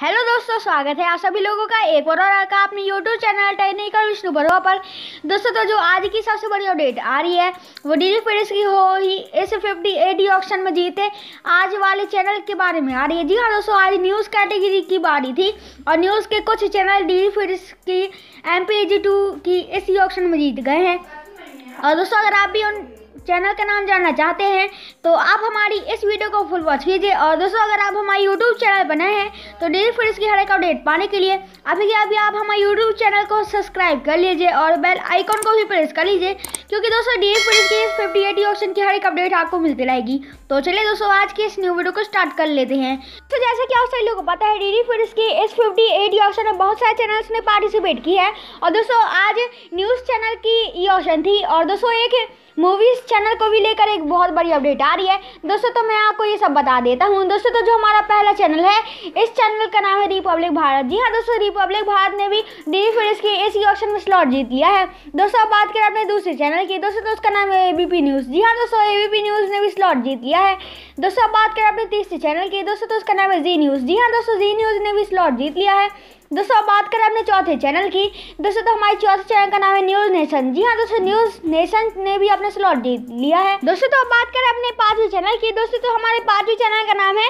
hello दोस्तों स्वागत है आप सभी लोगों का एक और का अपने YouTube channel technical Vishnu Baroha पर दोस्तों तो जो आज की सबसे बड़ी अपडेट आ रही है वो डीजी फिरिस की हो ही S fifty A D option में जीते आज वाले चैनल के बारे में आ रही है जी हाँ दोस्तों आज न्यूज़ कैटेगरी की बारी थी और न्यूज़ के कुछ चैनल डीजी फिरिस की एम पी की इसी ऑप्शन में जीत गए हैं और दोस्तों अगर आप भी उन चैनल का नाम जानना चाहते हैं तो आप हमारी इस वीडियो को फुल वॉच कीजिए और दोस्तों अगर आप हमारे यूट्यूब चैनल बनाए हैं तो डेली फ्रेंड्स की हर एक अपडेट पाने के लिए अभी अभी आप हमारे यूट्यूब चैनल को सब्सक्राइब कर लीजिए और बेल आइकॉन को भी प्रेस कर लीजिए क्योंकि दोस्तों डेली फ्रेंड्स की इस फिफ्टी एटी ऑप्शन की हर एक अपडेट आपको मिलती रहेगी तो चलिए दोस्तों आज की इस न्यू वीडियो को स्टार्ट कर लेते हैं तो जैसे कि आप सभी लोगों को पता है डेली फ्रेंड्स की इस फिफ्टी एटी ऑप्शन में बहुत सारे चैनल्स ने पार्टिसिपेट की है और दोस्तों आज न्यूज़ चैनल की ये ऑप्शन थी और दोस्तों एक मूवीज़ चैनल को भी लेकर एक बहुत बड़ी अपडेट आ रही है दोस्तों तो मैं आपको ये सब बता देता हूँ दोस्तों तो जो हमारा पहला चैनल है इस चैनल का नाम है रिपब्लिक भारत जी हाँ दोस्तों रिपब्लिक भारत ने भी डी फिल्स के एसी ऑप्शन में स्लॉट जीत लिया है दोस्तों अब बात करें अपने दूसरे चैनल की दोस्तों तो उसका नाम है ए न्यूज़ जी हाँ दोस्तों ए न्यूज़ ने भी स्लॉट जीत लिया है दोस्तों अब बात करें अपने तीसरे चैनल की दोस्तों तो उसका नाम है जी न्यूज़ जी हाँ दोस्तों जी न्यूज़ ने भी स्लॉट जीत लिया है दोस्तों अब बात करें अपने चौथे चैनल की दोस्तों तो हमारे चौथे चैनल का नाम है न्यूज़ नेशन जी हाँ दोस्तों न्यूज़ नेशन ने भी अपने स्लॉट जीत लिया है दोस्तों तो अब बात करें अपने पाँचवें चैनल की दोस्तों तो हमारे पाँचवें चैनल का नाम है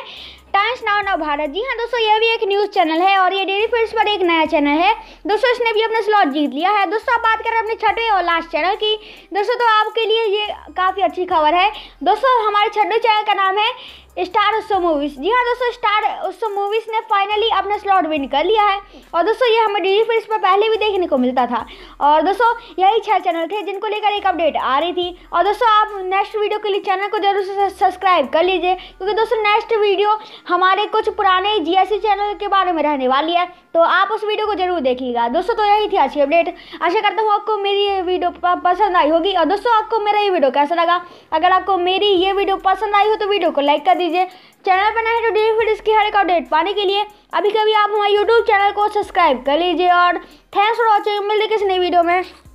और नव भारत जी हाँ दोस्तों यह भी एक न्यूज़ चैनल है और ये डेली फील्ड्स पर एक नया चैनल है दोस्तों इसने भी अपना स्लॉट जीत लिया है दोस्तों आप बात करें अपने छठे और लास्ट चैनल की दोस्तों तो आपके लिए ये काफ़ी अच्छी खबर है दोस्तों हमारे छठे चैनल का नाम है स्टार उत्सव मूवीज जी हाँ दोस्तों स्टार उत्सव मूवीज ने फाइनली अपना स्लॉट विन कर लिया है और दोस्तों ये हमें डी फिल्म पर पहले भी देखने को मिलता था और दोस्तों यही छह चैनल थे जिनको लेकर एक अपडेट आ रही थी और दोस्तों आप नेक्स्ट वीडियो के लिए चैनल को जरूर से सब्सक्राइब कर लीजिए क्योंकि दोस्तों नेक्स्ट वीडियो हमारे कुछ पुराने जी चैनल के बारे में रहने वाली है तो आप उस वीडियो को जरूर देखिएगा दोस्तों तो यही थी आज की अपडेट आशा करता हूँ आपको मेरी ये वीडियो पसंद आई होगी और दोस्तों आपको मेरा ये वीडियो कैसा लगा अगर आपको मेरी ये वीडियो पसंद आई हो तो वीडियो को लाइक कर दीजिए कीजिए चैनल पर नहीं तो डेली वीडियोस की हर एक अपडेट पाने के लिए अभी कभी आप हमारे यूट्यूब चैनल को सब्सक्राइब कर लीजिए और थैंक्स फॉर वॉचिंग मिलते किसी नई वीडियो में